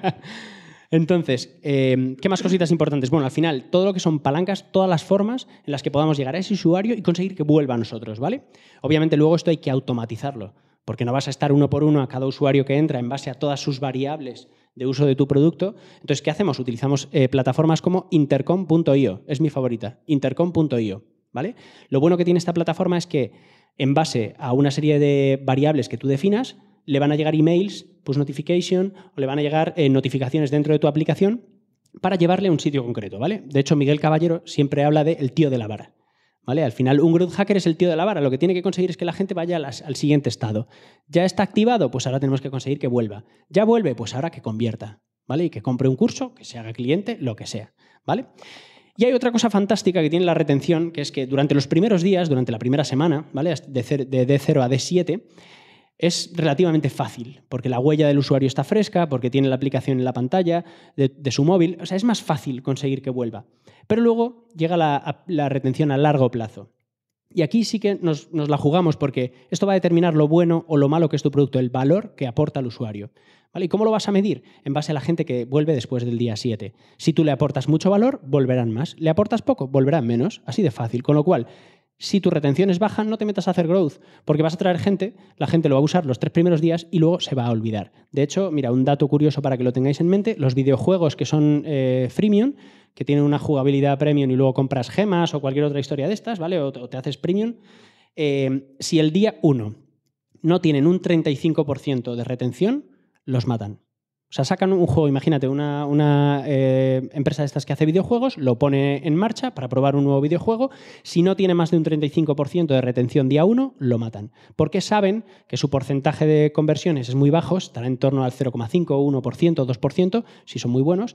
Entonces, em, ¿qué más cositas importantes? Bueno, al final, todo lo que son palancas, todas las formas en las que podamos llegar a ese usuario y conseguir que vuelva a nosotros, ¿vale? Obviamente luego esto hay que automatizarlo, porque no vas a estar uno por uno a cada usuario que entra en base a todas sus variables de uso de tu producto. Entonces, ¿qué hacemos? Utilizamos eh, plataformas como intercom.io, es mi favorita, intercom.io. ¿Vale? Lo bueno que tiene esta plataforma es que en base a una serie de variables que tú definas, le van a llegar emails, push notification, o le van a llegar eh, notificaciones dentro de tu aplicación para llevarle a un sitio concreto, ¿vale? De hecho, Miguel Caballero siempre habla de el tío de la vara. Al final, un growth hacker es el tío de la vara. Lo que tiene que conseguir es que la gente vaya al siguiente estado. ¿Ya está activado? Pues ahora tenemos que conseguir que vuelva. ¿Ya vuelve? Pues ahora que convierta, ¿vale? Y que compre un curso, que se haga cliente, lo que sea, ¿vale? Y hay otra cosa fantástica que tiene la retención, que es que durante los primeros días, durante la primera semana, ¿vale? De, d 0 a D7, es relativamente fácil, porque la huella del usuario está fresca, porque tiene la aplicación en la pantalla de, su móvil, o sea, es más fácil conseguir que vuelva. Pero luego llega la, retención a largo plazo. Y aquí sí que nos, la jugamos porque esto va a determinar lo bueno o lo malo que es tu producto, el valor que aporta al usuario. ¿Vale? ¿Y cómo lo vas a medir? En base a la gente que vuelve después del día 7. Si tú le aportas mucho valor, volverán más. Le aportas poco, volverán menos. Así de fácil. Con lo cual, si tu retención es baja, no te metas a hacer growth, porque vas a traer gente, la gente lo va a usar los tres primeros días y luego se va a olvidar. De hecho, mira, un dato curioso para que lo tengáis en mente, los videojuegos que son eh, freemium, que tienen una jugabilidad premium y luego compras gemas o cualquier otra historia de estas, ¿vale? O te haces premium, eh, si el día 1 no tienen un 35% de retención, los matan. O sea, sacan un juego, imagínate, una, eh, empresa de estas que hace videojuegos, lo pone en marcha para probar un nuevo videojuego. Si no tiene más de un 35% de retención día 1, lo matan. Porque saben que su porcentaje de conversiones es muy bajo, estará en torno al 0,5, 1%, 2%, si son muy buenos.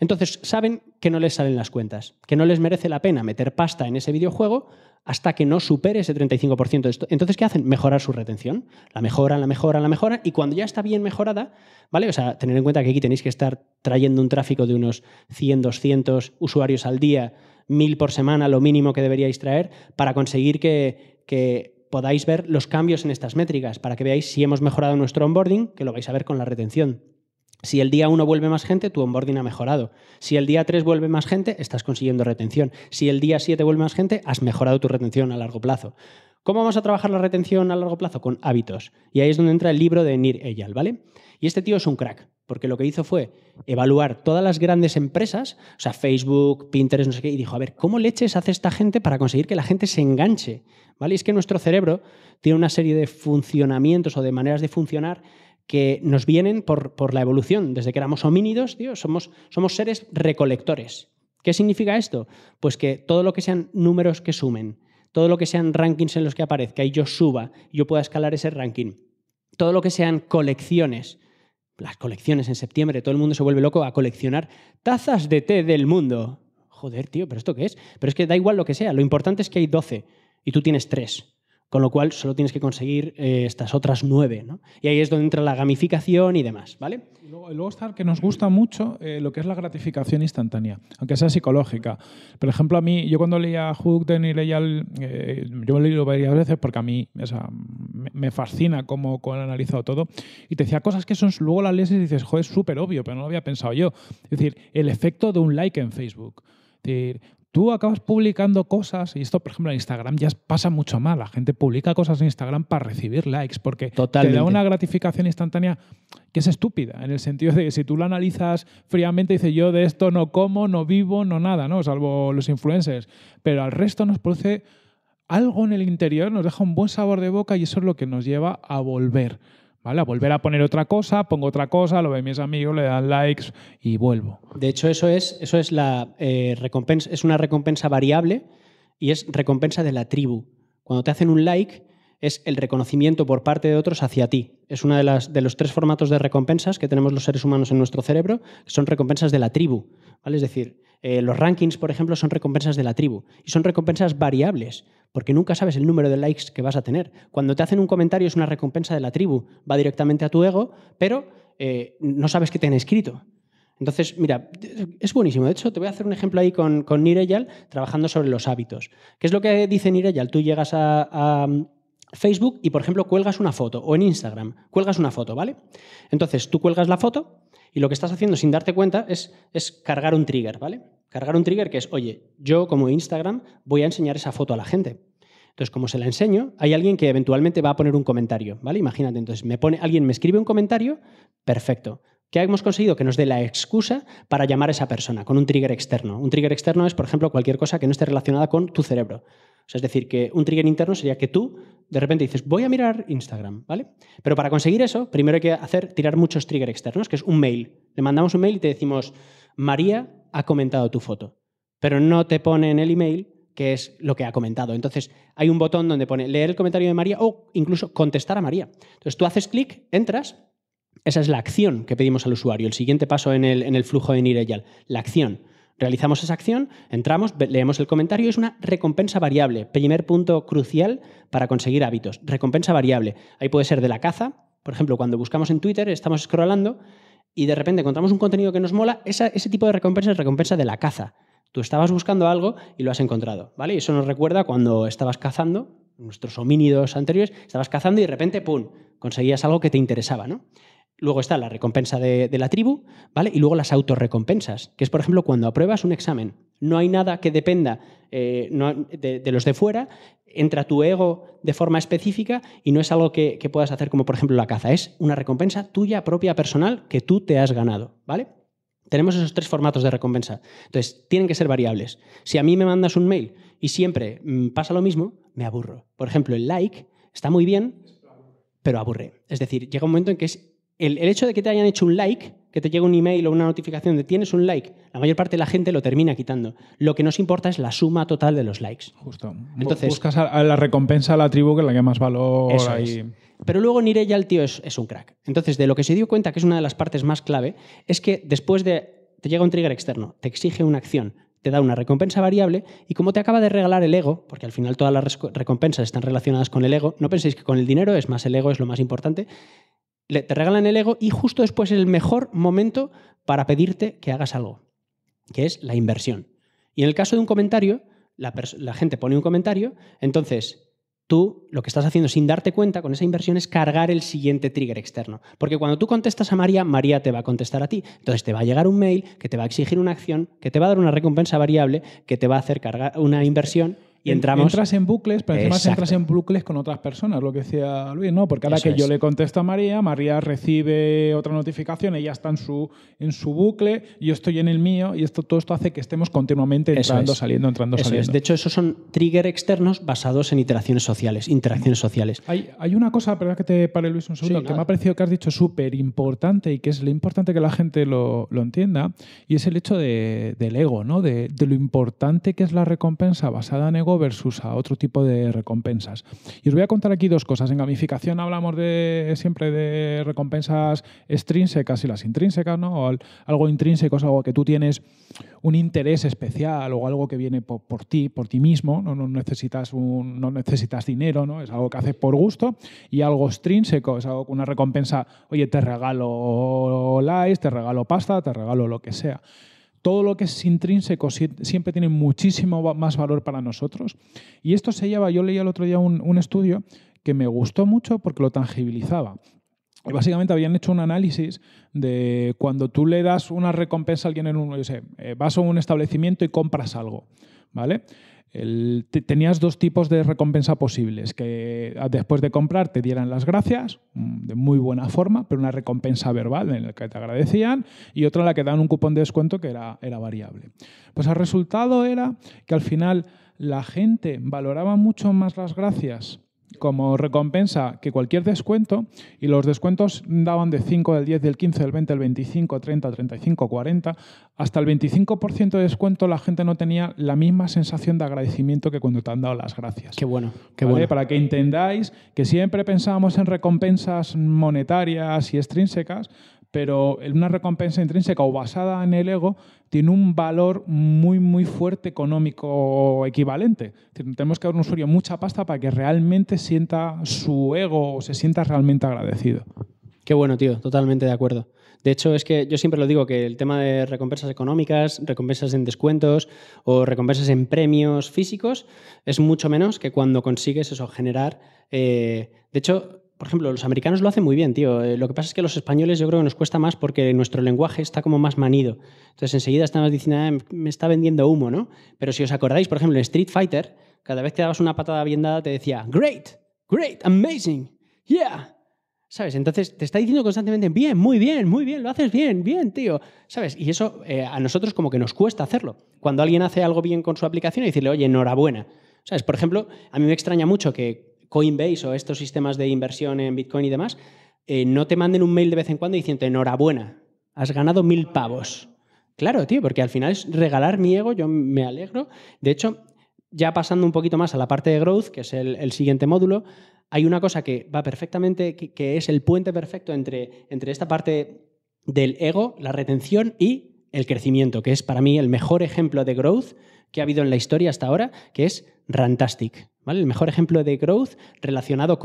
Entonces saben que no les salen las cuentas, que no les merece la pena meter pasta en ese videojuego hasta que no supere ese 35% esto. Entonces, ¿qué hacen? Mejorar su retención. La mejoran, la mejoran, la mejoran. Y cuando ya está bien mejorada, ¿vale? O sea, tener en cuenta que aquí tenéis que estar trayendo un tráfico de unos 100, 200 usuarios al día, 1000 por semana, lo mínimo que deberíais traer, para conseguir que podáis ver los cambios en estas métricas, para que veáis si hemos mejorado nuestro onboarding, que lo vais a ver con la retención. Si el día 1 vuelve más gente, tu onboarding ha mejorado. Si el día 3 vuelve más gente, estás consiguiendo retención. Si el día 7 vuelve más gente, has mejorado tu retención a largo plazo. ¿Cómo vamos a trabajar la retención a largo plazo? Con hábitos. Y ahí es donde entra el libro de Nir Eyal, ¿vale? Y este tío es un crack, porque lo que hizo fue evaluar todas las grandes empresas, o sea, Facebook, Pinterest, no sé qué, y dijo, a ver, ¿cómo leches hace esta gente para conseguir que la gente se enganche? ¿Vale? es que nuestro cerebro tiene una serie de funcionamientos o de maneras de funcionar que nos vienen por, la evolución. Desde que éramos homínidos, tío, somos, somos seres recolectores. ¿Qué significa esto? Pues que todo lo que sean números que sumen, todo lo que sean rankings en los que aparezca y yo suba, yo pueda escalar ese ranking, todo lo que sean colecciones, las colecciones en septiembre, todo el mundo se vuelve loco a coleccionar tazas de té del mundo. Joder, tío, pero ¿esto qué es? Pero es que da igual lo que sea, lo importante es que hay 12 y tú tienes 3. Con lo cual, solo tienes que conseguir eh, estas otras nueve. ¿no? Y ahí es donde entra la gamificación y demás. ¿vale? luego, que nos gusta mucho eh, lo que es la gratificación instantánea, aunque sea psicológica. Por ejemplo, a mí, yo cuando leía Hugden y leía. El, eh, yo lo he leído varias veces porque a mí o sea, me, fascina cómo, cómo, han analizado todo. Y te decía cosas que son, luego las lees y dices, joder, es súper obvio, pero no lo había pensado yo. Es decir, el efecto de un like en Facebook. Es decir, tú acabas publicando cosas, y esto por ejemplo en Instagram ya pasa mucho mal. la gente publica cosas en Instagram para recibir likes, porque te da una gratificación instantánea que es estúpida, en el sentido de que si tú lo analizas fríamente, dices yo de esto no como, no vivo, no nada, ¿no? salvo los influencers, pero al resto nos produce algo en el interior, nos deja un buen sabor de boca y eso es lo que nos lleva a volver volver a poner otra cosa, pongo otra cosa, lo ven mis amigos, le dan likes y vuelvo. De hecho, eso es, eso es la eh, recompensa, es una recompensa variable y es recompensa de la tribu. Cuando te hacen un like, es el reconocimiento por parte de otros hacia ti. Es uno de, de los tres formatos de recompensas que tenemos los seres humanos en nuestro cerebro, que son recompensas de la tribu. ¿vale? Es decir, eh, los rankings, por ejemplo, son recompensas de la tribu y son recompensas variables, porque nunca sabes el número de likes que vas a tener. Cuando te hacen un comentario es una recompensa de la tribu, va directamente a tu ego, pero eh, no sabes qué te han escrito. Entonces, mira, es buenísimo. De hecho, te voy a hacer un ejemplo ahí con, con Nireyal trabajando sobre los hábitos. ¿Qué es lo que dice Nireyal? Tú llegas a Facebook y, por ejemplo, cuelgas una foto o en Instagram, cuelgas una foto, ¿vale? Entonces, tú cuelgas la foto y lo que estás haciendo sin darte cuenta es, es cargar un trigger, ¿vale? Cargar un trigger que es, oye, yo como Instagram voy a enseñar esa foto a la gente. Entonces, como se la enseño, hay alguien que eventualmente va a poner un comentario, ¿vale? Imagínate, entonces me pone, alguien me escribe un comentario, perfecto. ¿Qué hemos conseguido? Que nos dé la excusa para llamar a esa persona con un trigger externo. Un trigger externo es, por ejemplo, cualquier cosa que no esté relacionada con tu cerebro. es decir, que un trigger interno sería que tú de repente dices, voy a mirar Instagram, ¿vale? Pero para conseguir eso, primero hay que hacer tirar muchos triggers externos, que es un mail. Le mandamos un mail y te decimos, María ha comentado tu foto, pero no te pone en el email que es lo que ha comentado. Entonces, hay un botón donde pone leer el comentario de María o incluso contestar a María. Entonces, tú haces clic, entras esa es la acción que pedimos al usuario, el siguiente paso en el, en el flujo de Nireyal, la acción. Realizamos esa acción, entramos, leemos el comentario, es una recompensa variable, primer punto crucial para conseguir hábitos, recompensa variable. Ahí puede ser de la caza, por ejemplo, cuando buscamos en Twitter, estamos scrollando y de repente encontramos un contenido que nos mola, ese tipo de recompensa es recompensa de la caza. Tú estabas buscando algo y lo has encontrado, ¿vale? eso nos recuerda cuando estabas cazando, nuestros homínidos anteriores, estabas cazando y de repente, ¡pum!, conseguías algo que te interesaba, ¿no? Luego está la recompensa de, la tribu, ¿vale? Y luego las autorrecompensas, que es, por ejemplo, cuando apruebas un examen. No hay nada que dependa eh, de, los de fuera, entra tu ego de forma específica y no es algo que, puedas hacer como, por ejemplo, la caza. Es una recompensa tuya, propia, personal, que tú te has ganado, ¿vale? Tenemos esos tres formatos de recompensa. Entonces, tienen que ser variables. Si a mí me mandas un mail y siempre mm, pasa lo mismo, me aburro. Por ejemplo, el like está muy bien, pero aburre. Es decir, llega un momento en que es el, hecho de que te hayan hecho un like que te llegue un email o una notificación de tienes un like, la mayor parte de la gente lo termina quitando. Lo que nos importa es la suma total de los likes. Justo. Entonces, Buscas a la recompensa a la tribu que es la que más valor Pero luego Nireya, el tío, es, un crack. Entonces, de lo que se dio cuenta, que es una de las partes más clave, es que después de. Te llega un trigger externo, te exige una acción, te da una recompensa variable y como te acaba de regalar el ego, porque al final todas las recompensas están relacionadas con el ego, no penséis que con el dinero, es más, el ego es lo más importante, te regalan el ego y justo después es el mejor momento para pedirte que hagas algo, que es la inversión. Y en el caso de un comentario, la gente pone un comentario, entonces tú lo que estás haciendo sin darte cuenta con esa inversión es cargar el siguiente trigger externo. Porque cuando tú contestas a María, María te va a contestar a ti. Entonces te va a llegar un mail que te va a exigir una acción, que te va a dar una recompensa variable, que te va a hacer cargar una inversión entramos... Entras en bucles, pero además entras en bucles con otras personas, lo que decía Luis, ¿no? Porque ahora que yo le contesto a María, María recibe otra notificación, ella está en su, en su bucle, yo estoy en el mío, y esto, todo esto hace que estemos continuamente entrando, saliendo, entrando, saliendo. De hecho, esos son trigger externos basados en interacciones sociales, interacciones sociales. Hay, una cosa, perdón que te pare Luis un segundo, que me ha parecido que has dicho súper importante y que es lo importante que la gente lo, entienda, y es el hecho del ego, ¿no? de lo importante que es la recompensa basada en ego versus a otro tipo de recompensas. Y os voy a contar aquí dos cosas. En gamificación hablamos de, siempre de recompensas extrínsecas y las intrínsecas, algo intrínseco es algo que tú tienes un interés especial o algo que viene por, ti, por ti mismo, ¿no? necesitas no necesitas dinero, ¿no? Es algo que haces por gusto y algo extrínseco es algo, una recompensa, oye, te regalo likes, te regalo pasta, te regalo lo que sea. Todo lo que es intrínseco siempre tiene muchísimo más valor para nosotros. Y esto se lleva, yo leí el otro día un, estudio que me gustó mucho porque lo tangibilizaba. básicamente habían hecho un análisis de cuando tú le das una recompensa a alguien en un, yo sé, eh, vas a un establecimiento y compras algo, ¿vale? tenías dos tipos de recompensa posibles, que después de comprar te dieran las gracias, mm, de muy buena forma, pero una recompensa verbal en la que te agradecían, y otra en la que daban un cupón de descuento que era, era variable. Pues el resultado era que al final la gente valoraba mucho más las gracias como recompensa que cualquier descuento, y los descuentos daban de 5, del 10, del 15, del 20, del 25, 30, 35, 40, hasta el 25% de descuento la gente no tenía la misma sensación de agradecimiento que cuando te han dado las gracias. Qué bueno, qué bueno. Para que entendáis que siempre pensábamos en recompensas monetarias y extrínsecas, pero una recompensa intrínseca o basada en el ego tiene un valor muy, muy fuerte económico equivalente. Tenemos que dar un usuario mucha pasta para que realmente sienta su ego o se sienta realmente agradecido. Qué bueno, tío, totalmente de acuerdo. De hecho, es que yo siempre lo digo, que el tema de recompensas económicas, recompensas en descuentos o recompensas en premios físicos es mucho menos que cuando consigues eso, generar... Eh, de hecho, por ejemplo, los americanos lo hacen muy bien, tío. Eh, lo que pasa es que los españoles yo creo que nos cuesta más porque nuestro lenguaje está como más manido. Entonces enseguida estamos diciendo, ah, me está vendiendo humo, ¿no? Pero si os acordáis, por ejemplo, en Street Fighter, cada vez que dabas una patada bien dada te decía, great, great, amazing, yeah. ¿Sabes? Entonces te está diciendo constantemente, bien, muy bien, muy bien, lo haces bien, bien, tío. ¿Sabes? Y eso eh, a nosotros como que nos cuesta hacerlo. Cuando alguien hace algo bien con su aplicación y decirle, oye, enhorabuena. ¿Sabes? Por ejemplo, a mí me extraña mucho que Coinbase o estos sistemas de inversión en Bitcoin y demás, eh, no te manden un mail de vez en cuando diciendo enhorabuena, has ganado mil pavos. Claro, tío, porque al final es regalar mi ego, yo me alegro. De hecho, ya pasando un poquito más a la parte de growth, que es el, siguiente módulo, hay una cosa que va perfectamente, que, es el puente perfecto entre, entre esta parte del ego, la retención y el crecimiento, que es para mí el mejor ejemplo de growth que ha habido en la historia hasta ahora, que es Rantastic. El mejor ejemplo de growth relacionado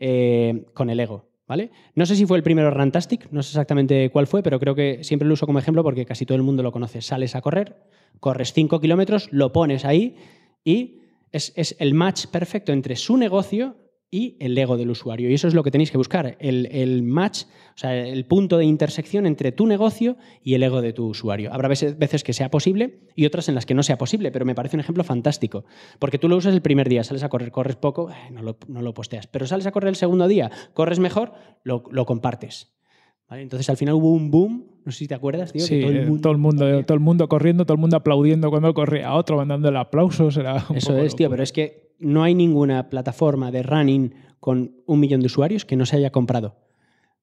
eh, con, el ego. ¿Vale? No sé si fue el primero Rantastic, no sé exactamente cuál fue, pero creo que siempre lo uso como ejemplo porque casi todo el mundo lo conoce. Sales a correr, corres 5 kilómetros, lo pones ahí y es, es el match perfecto entre su negocio y el ego del usuario. Y eso es lo que tenéis que buscar, el, match, o sea, el punto de intersección entre tu negocio y el ego de tu usuario. Habrá veces que sea posible y otras en las que no sea posible, pero me parece un ejemplo fantástico, porque tú lo usas el primer día, sales a correr, corres poco, eh, no lo, posteas, pero sales a correr el segundo día, corres mejor, lo, compartes. Entonces al final hubo un boom no sé si te acuerdas, tío. Sí, todo, el eh, mundo, todo el mundo, corriendo, todo el mundo aplaudiendo cuando corre a otro, mandando el aplauso Eso es, tío, pero es que no hay ninguna plataforma de running con un millón de usuarios que no se haya comprado.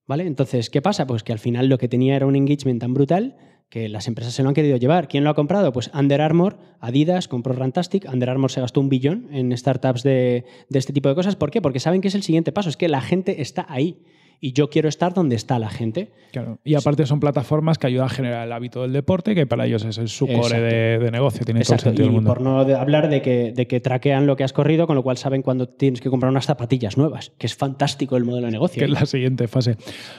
¿Vale? Entonces, ¿qué pasa? Pues que al final lo que tenía era un engagement tan brutal que las empresas se lo han querido llevar. ¿Quién lo ha comprado? Pues Under Armour, Adidas, compró Rantastic. Under Armour se gastó un billón en startups de, de, este tipo de cosas. ¿Por qué? Porque saben que es el siguiente paso, es que la gente está ahí y yo quiero estar donde está la gente. Claro. Y aparte son plataformas que ayudan a generar el hábito del deporte, que para ellos es su core de, negocio, tiene Exacto. todo sentido y por no hablar de que, de que traquean lo que has corrido, con lo cual saben cuando tienes que comprar unas zapatillas nuevas, que es fantástico el modelo de negocio. Que es la siguiente fase.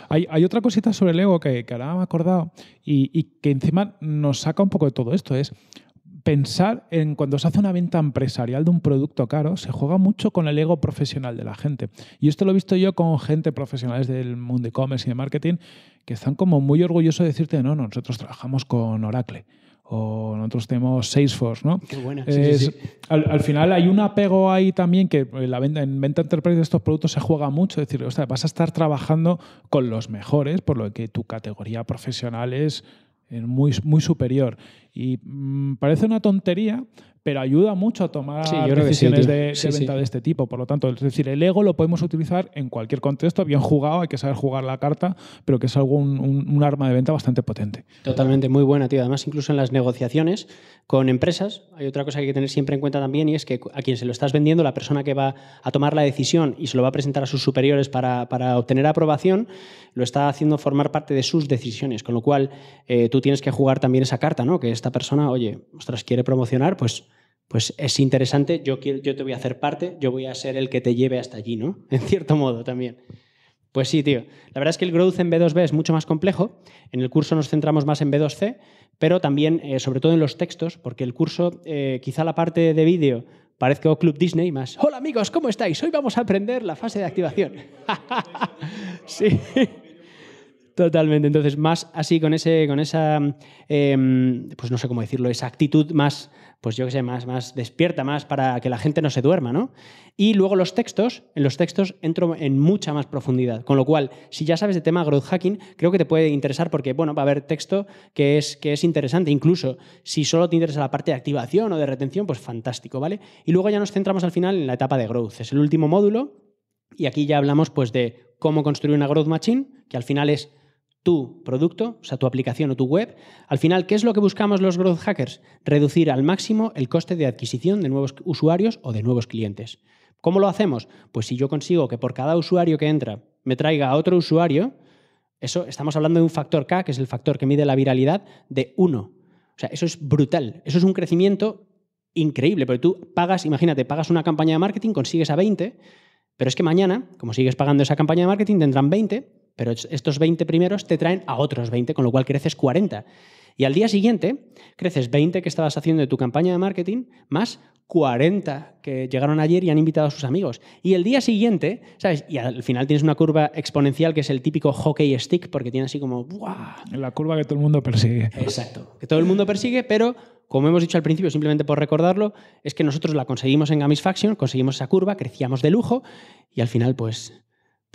Hay, hay, otra cosita sobre el ego que, que ahora me he acordado y, y que encima nos saca un poco de todo esto, es pensar en cuando se hace una venta empresarial de un producto caro, se juega mucho con el ego profesional de la gente. Y esto lo he visto yo con gente profesionales del mundo e-commerce y de marketing que están como muy orgullosos de decirte, no, nosotros trabajamos con Oracle o nosotros tenemos Salesforce, ¿no? Qué buena. Al, final hay un apego ahí también que eh, la venta, en venta enterprise de estos productos se juega mucho, es decir, vas a estar trabajando con los mejores, por lo que tu categoría profesional es eh, muy, muy superior. Y mm, parece una tontería, pero ayuda mucho a tomar decisiones de, de, venta de este tipo. Por lo tanto, es decir, el ego lo podemos utilizar en cualquier contexto, bien jugado, hay que saber jugar la carta, pero que es algo, un, arma de venta bastante potente. Totalmente, muy buena, tío. Además, incluso en las negociaciones con empresas, hay otra cosa que hay que tener siempre en cuenta también y es que a quien se lo estás vendiendo, la persona que va a tomar la decisión y se lo va a presentar a sus superiores para, para obtener aprobación, lo está haciendo formar parte de sus decisiones, con lo cual eh, tú tienes que jugar también esa carta, ¿no? Que es persona, oye, ostras, quiere promocionar, pues, pues es interesante, yo, quiero, yo te voy a hacer parte, yo voy a ser el que te lleve hasta allí, ¿no? (laughs) En cierto modo también. Pues sí, tío. La verdad es que el growth en B2B es mucho más complejo. En el curso nos centramos más en B2C, pero también, eh, sobre todo en los textos, porque el curso, eh, quizá la parte de vídeo parezca Club Disney más. Hola amigos, ¿cómo estáis? Hoy vamos a aprender la fase de activación. (laughs) sí. Totalmente. Entonces, más así, con ese, con esa, em, pues no sé cómo decirlo, esa actitud más, pues yo qué sé, más, más despierta, más para que la gente no se duerma, ¿no? Y luego los textos, en los textos entro en mucha más profundidad. Con lo cual, si ya sabes de tema growth hacking, creo que te puede interesar porque, bueno, va a haber texto que es, que es interesante. Incluso si solo te interesa la parte de activación o de retención, pues fantástico, ¿vale? Y luego ya nos centramos al final en la etapa de growth. Es el último módulo y aquí ya hablamos pues de cómo construir una growth machine, que al final es tu producto, o sea, tu aplicación o tu web. Al final, ¿qué es lo que buscamos los growth hackers? Reducir al máximo el coste de adquisición de nuevos usuarios o de nuevos clientes. ¿Cómo lo hacemos? Pues si yo consigo que por cada usuario que entra me traiga a otro usuario, eso estamos hablando de un factor K, que es el factor que mide la viralidad, de 1. O sea, eso es brutal. Eso es un crecimiento increíble, pero tú pagas, imagínate, pagas una campaña de marketing, consigues a 20, pero es que mañana, como sigues pagando esa campaña de marketing, tendrán 20 pero estos 20 primeros te traen a otros 20, con lo cual creces 40. Y al día siguiente creces 20 que estabas haciendo de tu campaña de marketing, más 40 que llegaron ayer y han invitado a sus amigos. Y el día siguiente, ¿sabes? Y al final tienes una curva exponencial que es el típico hockey stick, porque tiene así como. La curva que todo el mundo persigue. Exacto, que todo el mundo persigue, pero como hemos dicho al principio, simplemente por recordarlo, es que nosotros la conseguimos en faction conseguimos esa curva, crecíamos de lujo y al final, pues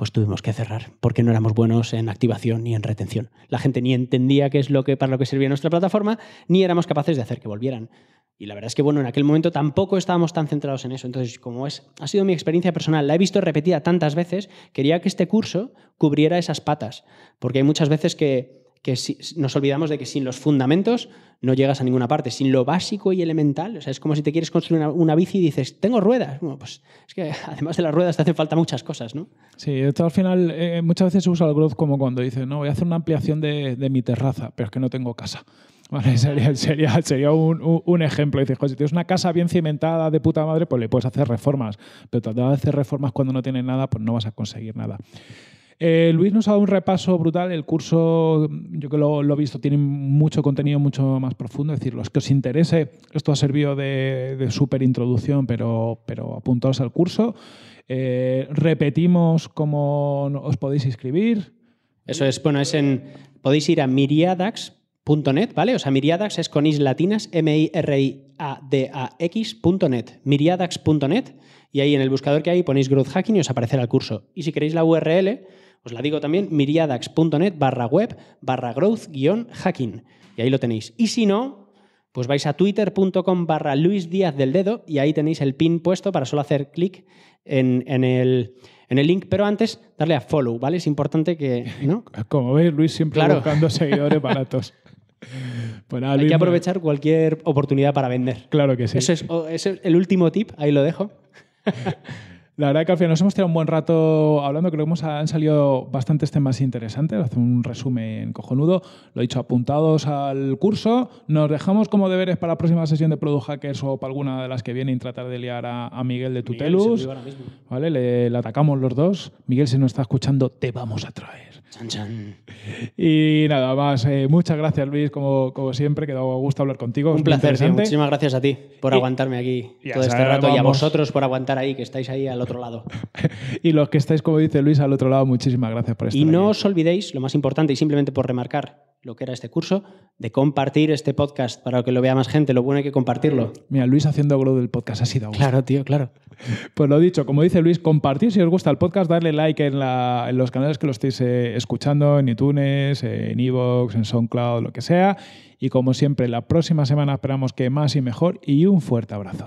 pues tuvimos que cerrar porque no éramos buenos en activación ni en retención. La gente ni entendía qué es lo que para lo que servía nuestra plataforma, ni éramos capaces de hacer que volvieran. Y la verdad es que bueno, en aquel momento tampoco estábamos tan centrados en eso. Entonces, como es, ha sido mi experiencia personal, la he visto repetida tantas veces, quería que este curso cubriera esas patas, porque hay muchas veces que que si, nos olvidamos de que sin los fundamentos no llegas a ninguna parte, sin lo básico y elemental. O sea, es como si te quieres construir una, bici y dices, tengo ruedas. pues es que (laughs) además de las ruedas te hacen falta muchas cosas, ¿no? Sí, esto al final eh, muchas veces se usa el growth como cuando dices, no, voy a hacer una ampliación de, de mi terraza, pero es que no tengo casa. (laughs) sería, sería, sería un, un, ejemplo. Dices, José, si tienes una casa bien cimentada de puta madre, pues le puedes hacer reformas. Pero tratar de hacer reformas cuando no tienes nada, pues no vas a conseguir nada. Eh, Luis nos ha dado un repaso brutal. El curso, yo que lo, he visto, tiene mucho contenido mucho más profundo. Es decir, los que os interese, esto ha servido de, súper introducción, pero, pero apuntaos al curso. Eh, repetimos cómo os podéis inscribir. Eso es, bueno, es en. Podéis ir a miriadax.net, ¿vale? O sea, miriadax es con is latinas, M-I-R-I-A-D-A-X.net, miriadax.net, y ahí en el buscador que hay ponéis growth hacking y os aparecerá el curso. Y si queréis la URL, os la digo también, miriadax.net barra web barra growth guión hacking. Y ahí lo tenéis. Y si no, pues vais a twitter.com barra Luis Díaz del Dedo y ahí tenéis el pin puesto para solo hacer clic en, el, link. Pero antes, darle a follow, ¿vale? Es importante que... (laughs) ¿no? Como veis, Luis siempre claro. buscando (laughs) seguidores baratos. Pues Hay que aprovechar cualquier oportunidad para vender. Claro que sí. Ese es oh, el último tip, ahí lo dejo. (laughs) La verdad que al nos hemos tirado un buen rato hablando, creo que hemos, han salido bastantes temas interesantes, hace un resumen cojonudo, lo he dicho, apuntados al curso, nos dejamos como deberes para la próxima sesión de Product Hackers o para alguna de las que vienen tratar de liar a, Miguel de Tutelus, ¿vale? Le, le, atacamos los dos, Miguel si nos está escuchando, te vamos a traer. Chan, chan. Y nada más, eh, muchas gracias Luis, como, siempre, que gusto hablar contigo. Un placer, sí, muchísimas gracias a ti por aguantarme aquí todo este rato y a vosotros por aguantar ahí, que estáis ahí al otro lado. (laughs) y los que estáis, como dice Luis, al otro lado, muchísimas gracias por estar Y no os olvidéis, lo más importante y simplemente por remarcar, lo que era este curso, de compartir este podcast para que lo vea más gente. Lo bueno hay que compartirlo. Mira, Luis haciendo grow del podcast ha sido Claro, tío, claro. Pues lo dicho, como dice Luis, compartir si os gusta el podcast, darle like en, la, en los canales que lo estéis eh, escuchando, en iTunes, en Evox, en SoundCloud, lo que sea. Y como siempre, la próxima semana esperamos que más y mejor y un fuerte abrazo.